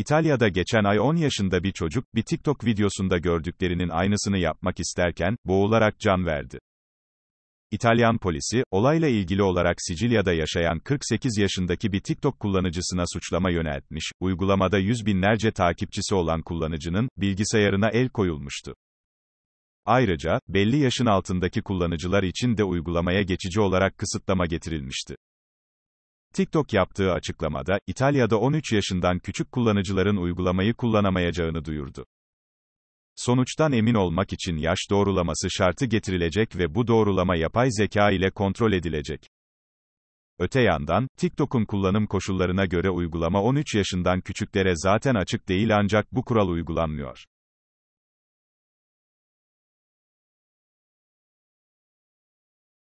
İtalya'da geçen ay 10 yaşında bir çocuk, bir TikTok videosunda gördüklerinin aynısını yapmak isterken, boğularak can verdi. İtalyan polisi, olayla ilgili olarak Sicilya'da yaşayan 48 yaşındaki bir TikTok kullanıcısına suçlama yöneltmiş, uygulamada yüz binlerce takipçisi olan kullanıcının, bilgisayarına el koyulmuştu. Ayrıca, belli yaşın altındaki kullanıcılar için de uygulamaya geçici olarak kısıtlama getirilmişti. TikTok yaptığı açıklamada, İtalya'da 13 yaşından küçük kullanıcıların uygulamayı kullanamayacağını duyurdu. Sonuçtan emin olmak için yaş doğrulaması şartı getirilecek ve bu doğrulama yapay zeka ile kontrol edilecek. Öte yandan, TikTok'un kullanım koşullarına göre uygulama 13 yaşından küçüklere zaten açık değil ancak bu kural uygulanmıyor.